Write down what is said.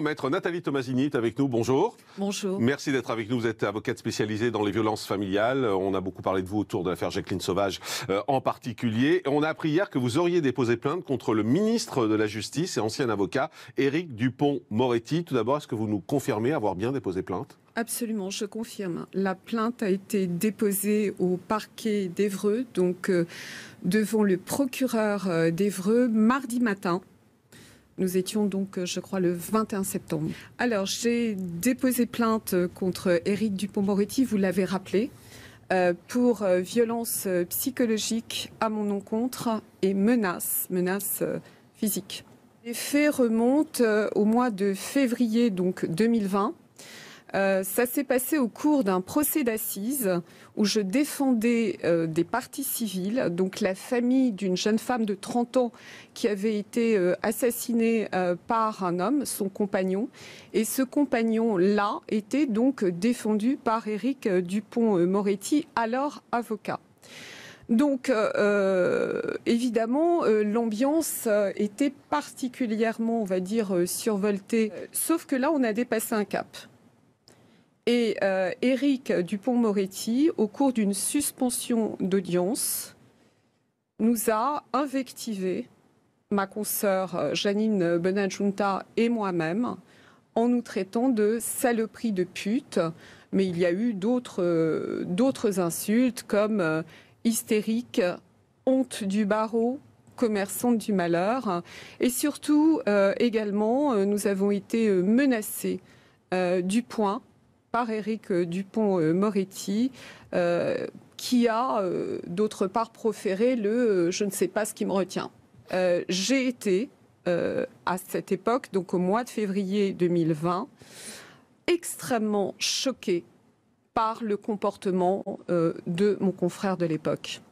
Maître Nathalie Tomasini est avec nous. Bonjour. Bonjour. Merci d'être avec nous. Vous êtes avocate spécialisée dans les violences familiales. Euh, on a beaucoup parlé de vous autour de l'affaire Jacqueline Sauvage euh, en particulier. On a appris hier que vous auriez déposé plainte contre le ministre de la Justice et ancien avocat Éric Dupont-Moretti. Tout d'abord, est-ce que vous nous confirmez avoir bien déposé plainte Absolument, je confirme. La plainte a été déposée au parquet d'Evreux, donc euh, devant le procureur d'Evreux, mardi matin. Nous étions donc, euh, je crois, le 21 septembre. Alors, j'ai déposé plainte euh, contre Éric Dupont-Moretti, vous l'avez rappelé, euh, pour violence psychologique à mon encontre et menaces, menaces physiques. Les faits remontent au mois de février donc 2020. Euh, ça s'est passé au cours d'un procès d'assises où je défendais euh, des parties civiles, donc la famille d'une jeune femme de 30 ans qui avait été euh, assassinée par un homme, son compagnon. Et ce compagnon-là était donc défendu par Éric Dupont-Moretti, alors avocat. Donc, évidemment, l'ambiance était particulièrement, on va dire, survoltée. Sauf que là, on a dépassé un cap et euh, Éric Dupont-Moretti, au cours d'une suspension d'audience, nous a invectivé, ma consoeur euh, Janine Benajunta et moi-même, en nous traitant de saloperie de pute. Mais il y a eu d'autres euh, insultes comme hystérique, honte du barreau, commerçante du malheur. Et surtout, également, nous avons été menacés du point par Éric Dupont-Moretti, euh, qui a euh, d'autre part proféré le euh, je ne sais pas ce qui me retient. J'ai été à cette époque, donc au mois de février 2020, extrêmement choqué par le comportement de mon confrère de l'époque.